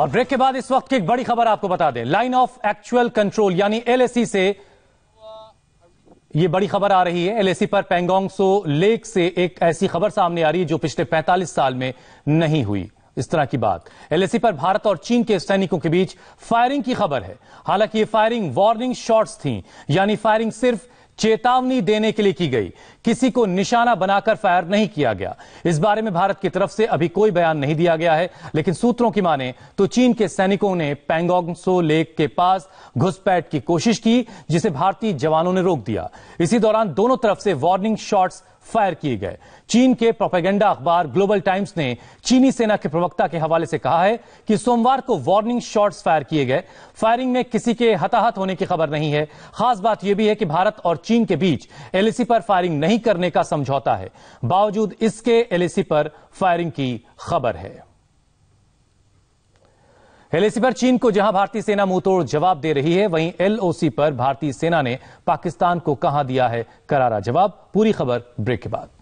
और ब्रेक के बाद इस वक्त की एक बड़ी खबर आपको बता दें लाइन ऑफ एक्चुअल कंट्रोल यानी एलएसी से ये बड़ी खबर आ रही है एलएसी पर पेंगोंगसो लेक से एक ऐसी खबर सामने आ रही है जो पिछले 45 साल में नहीं हुई इस तरह की बात एलएसी पर भारत और चीन के सैनिकों के बीच फायरिंग की खबर है हालांकि ये फायरिंग वार्निंग शॉट्स थी यानी फायरिंग सिर्फ चेतावनी देने के लिए की गई किसी को निशाना बनाकर फायर नहीं किया गया इस बारे में भारत की तरफ से अभी कोई बयान नहीं दिया गया है लेकिन सूत्रों की माने तो चीन के सैनिकों ने पैंगोंगसो लेक के पास घुसपैठ की कोशिश की जिसे भारतीय जवानों ने रोक दिया इसी दौरान दोनों तरफ से वार्निंग शॉट्स फायर किए गए चीन के प्रोपेगेंडा अखबार ग्लोबल टाइम्स ने चीनी सेना के प्रवक्ता के हवाले से कहा है कि सोमवार को वार्निंग शॉट्स फायर किए गए फायरिंग में किसी के हताहत होने की खबर नहीं है खास बात यह भी है कि भारत और चीन के बीच एलएसी पर फायरिंग नहीं करने का समझौता है बावजूद इसके एलएसी पर फायरिंग की खबर है एलएसी पर चीन को जहां भारतीय सेना मुंहतोड़ जवाब दे रही है वहीं एलओसी पर भारतीय सेना ने पाकिस्तान को कहां दिया है करारा जवाब पूरी खबर ब्रेक के बाद